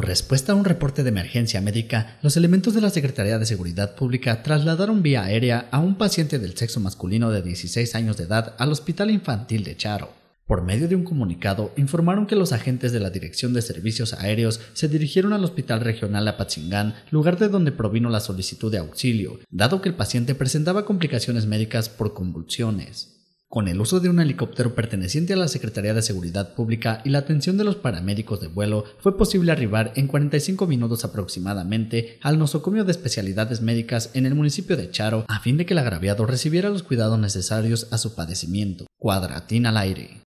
respuesta a un reporte de emergencia médica, los elementos de la Secretaría de Seguridad Pública trasladaron vía aérea a un paciente del sexo masculino de 16 años de edad al Hospital Infantil de Charo. Por medio de un comunicado, informaron que los agentes de la Dirección de Servicios Aéreos se dirigieron al Hospital Regional Apatzingán, lugar de donde provino la solicitud de auxilio, dado que el paciente presentaba complicaciones médicas por convulsiones. Con el uso de un helicóptero perteneciente a la Secretaría de Seguridad Pública y la atención de los paramédicos de vuelo, fue posible arribar en 45 minutos aproximadamente al nosocomio de especialidades médicas en el municipio de Charo a fin de que el agraviado recibiera los cuidados necesarios a su padecimiento. Cuadratín al aire.